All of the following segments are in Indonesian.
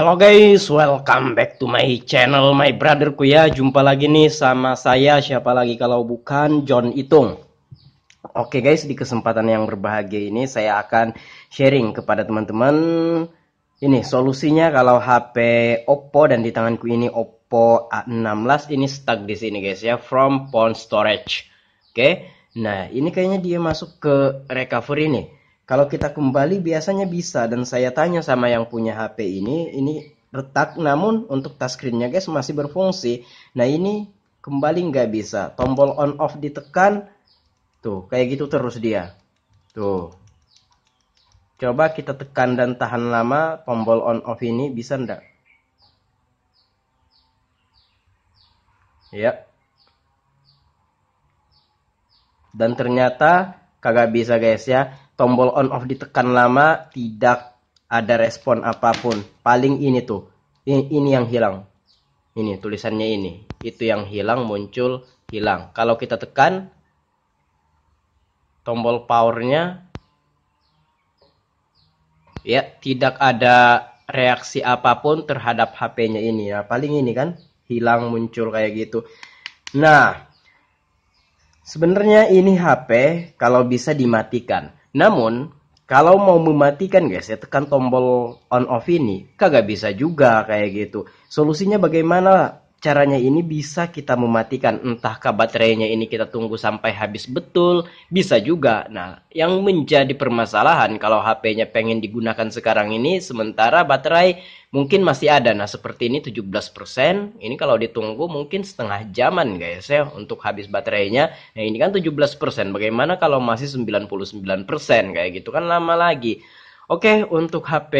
Hello guys, welcome back to my channel, my brotherku ya. Jumpa lagi nih sama saya, siapa lagi kalau bukan John Itung. Oke guys, di kesempatan yang berbahagia ini saya akan sharing kepada teman-teman ini solusinya kalau HP Oppo dan di tanganku ini Oppo A16 ini stuck di sini guys ya, from phone storage. Oke. Nah, ini kayaknya dia masuk ke recovery nih kalau kita kembali biasanya bisa dan saya tanya sama yang punya HP ini, ini retak namun untuk touchscreennya guys masih berfungsi. Nah ini kembali nggak bisa. Tombol on off ditekan, tuh kayak gitu terus dia. Tuh. Coba kita tekan dan tahan lama tombol on off ini bisa ndak? Ya. Dan ternyata kagak bisa guys ya tombol on off ditekan lama tidak ada respon apapun paling ini tuh ini, ini yang hilang ini tulisannya ini itu yang hilang muncul hilang kalau kita tekan tombol powernya ya tidak ada reaksi apapun terhadap HP-nya ini ya paling ini kan hilang muncul kayak gitu nah Sebenarnya ini HP kalau bisa dimatikan. Namun kalau mau mematikan guys ya tekan tombol on off ini kagak bisa juga kayak gitu. Solusinya bagaimana caranya ini bisa kita mematikan entahkah baterainya ini kita tunggu sampai habis betul bisa juga nah yang menjadi permasalahan kalau HP-nya pengen digunakan sekarang ini sementara baterai mungkin masih ada nah seperti ini 17% ini kalau ditunggu mungkin setengah jaman guys ya untuk habis baterainya nah ini kan 17% bagaimana kalau masih 99% kayak gitu kan lama lagi Oke, untuk HP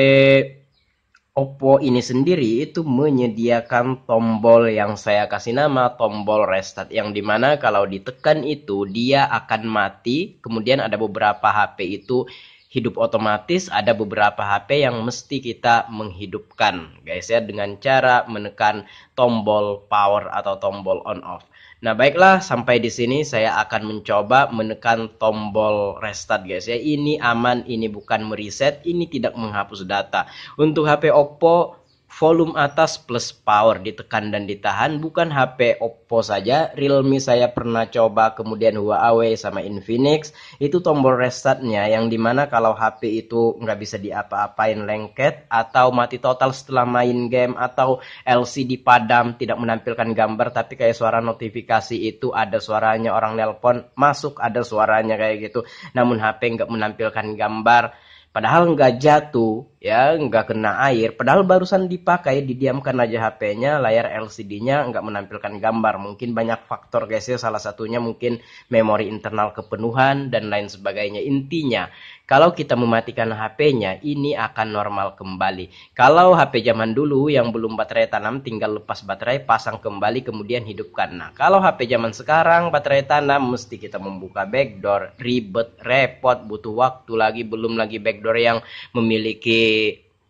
Oppo ini sendiri itu menyediakan tombol yang saya kasih nama tombol restart yang dimana kalau ditekan itu dia akan mati kemudian ada beberapa HP itu hidup otomatis ada beberapa HP yang mesti kita menghidupkan guys ya dengan cara menekan tombol power atau tombol on off. Nah, baiklah sampai di sini saya akan mencoba menekan tombol restart guys ya. Ini aman, ini bukan mereset, ini tidak menghapus data. Untuk HP Oppo volume atas plus power ditekan dan ditahan bukan HP Oppo saja Realme saya pernah coba kemudian Huawei sama Infinix itu tombol restartnya yang dimana kalau HP itu nggak bisa diapa-apain lengket atau mati total setelah main game atau LCD padam tidak menampilkan gambar tapi kayak suara notifikasi itu ada suaranya orang nelpon masuk ada suaranya kayak gitu namun HP nggak menampilkan gambar padahal nggak jatuh ya nggak kena air padahal barusan dipakai didiamkan aja HP-nya layar LCD-nya nggak menampilkan gambar mungkin banyak faktor guys ya salah satunya mungkin memori internal kepenuhan dan lain sebagainya intinya kalau kita mematikan HP-nya ini akan normal kembali kalau HP zaman dulu yang belum baterai tanam tinggal lepas baterai pasang kembali kemudian hidupkan nah kalau HP zaman sekarang baterai tanam mesti kita membuka backdoor ribet repot butuh waktu lagi belum lagi backdoor yang memiliki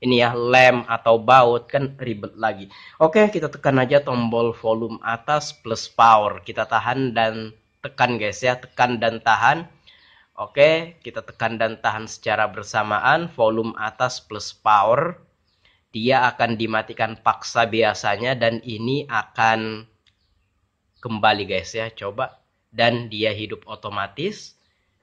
ini ya lem atau baut kan ribet lagi. Oke, kita tekan aja tombol volume atas plus power. Kita tahan dan tekan guys ya, tekan dan tahan. Oke, kita tekan dan tahan secara bersamaan volume atas plus power. Dia akan dimatikan paksa biasanya dan ini akan kembali guys ya, coba dan dia hidup otomatis.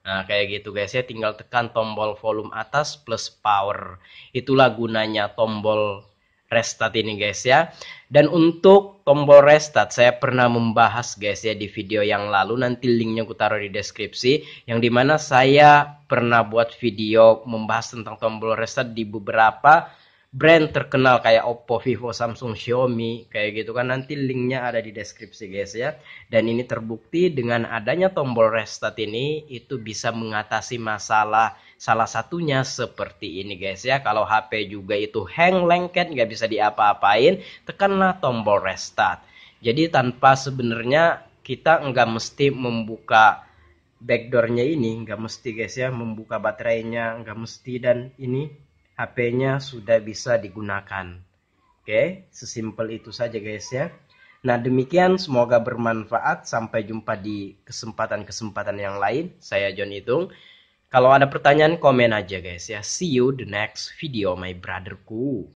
Nah, kayak gitu guys ya, tinggal tekan tombol volume atas plus power. Itulah gunanya tombol restart ini guys ya. Dan untuk tombol restart saya pernah membahas guys ya di video yang lalu nanti linknya aku taruh di deskripsi yang dimana saya pernah buat video membahas tentang tombol restart di beberapa brand terkenal kayak Oppo, Vivo, Samsung, Xiaomi kayak gitu kan nanti linknya ada di deskripsi guys ya dan ini terbukti dengan adanya tombol restart ini itu bisa mengatasi masalah salah satunya seperti ini guys ya kalau HP juga itu hang lengket nggak bisa diapa-apain tekanlah tombol restart jadi tanpa sebenarnya kita nggak mesti membuka backdoornya ini nggak mesti guys ya membuka baterainya nggak mesti dan ini HP-nya sudah bisa digunakan. Oke, sesimpel itu saja guys ya. Nah demikian semoga bermanfaat. Sampai jumpa di kesempatan-kesempatan yang lain. Saya John Itung. Kalau ada pertanyaan komen aja guys ya. See you the next video my brotherku.